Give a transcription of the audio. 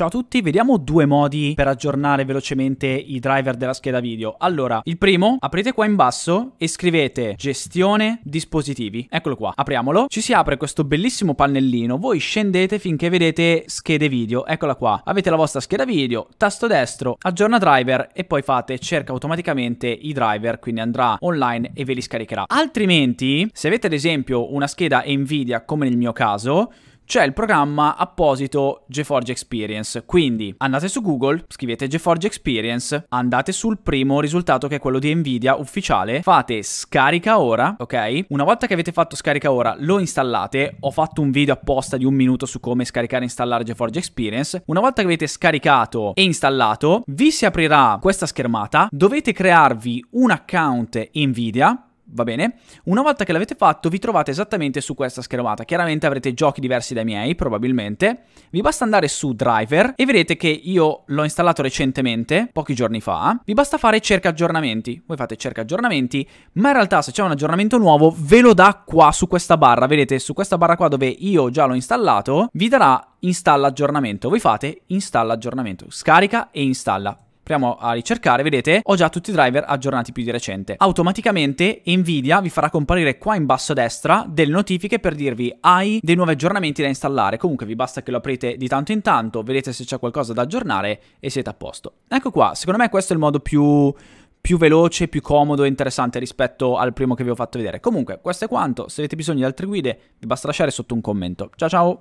Ciao a tutti, vediamo due modi per aggiornare velocemente i driver della scheda video. Allora, il primo, aprite qua in basso e scrivete gestione dispositivi. Eccolo qua, apriamolo. Ci si apre questo bellissimo pannellino, voi scendete finché vedete schede video. Eccola qua, avete la vostra scheda video, tasto destro, aggiorna driver e poi fate cerca automaticamente i driver, quindi andrà online e ve li scaricherà. Altrimenti, se avete ad esempio una scheda Nvidia come nel mio caso, c'è il programma apposito GeForge Experience. Quindi andate su Google, scrivete GeForge Experience, andate sul primo risultato che è quello di Nvidia ufficiale, fate scarica ora, ok? Una volta che avete fatto scarica ora, lo installate. Ho fatto un video apposta di un minuto su come scaricare e installare GeForge Experience. Una volta che avete scaricato e installato, vi si aprirà questa schermata, dovete crearvi un account Nvidia va bene? Una volta che l'avete fatto vi trovate esattamente su questa schermata, chiaramente avrete giochi diversi dai miei probabilmente, vi basta andare su driver e vedete che io l'ho installato recentemente, pochi giorni fa, vi basta fare cerca aggiornamenti, voi fate cerca aggiornamenti, ma in realtà se c'è un aggiornamento nuovo ve lo dà qua su questa barra, vedete su questa barra qua dove io già l'ho installato, vi darà installa aggiornamento, voi fate installa aggiornamento, scarica e installa andiamo a ricercare, vedete, ho già tutti i driver aggiornati più di recente. Automaticamente Nvidia vi farà comparire qua in basso a destra delle notifiche per dirvi hai dei nuovi aggiornamenti da installare. Comunque vi basta che lo aprite di tanto in tanto, vedete se c'è qualcosa da aggiornare e siete a posto. Ecco qua, secondo me questo è il modo più più veloce, più comodo e interessante rispetto al primo che vi ho fatto vedere. Comunque, questo è quanto. Se avete bisogno di altre guide, vi basta lasciare sotto un commento. Ciao ciao!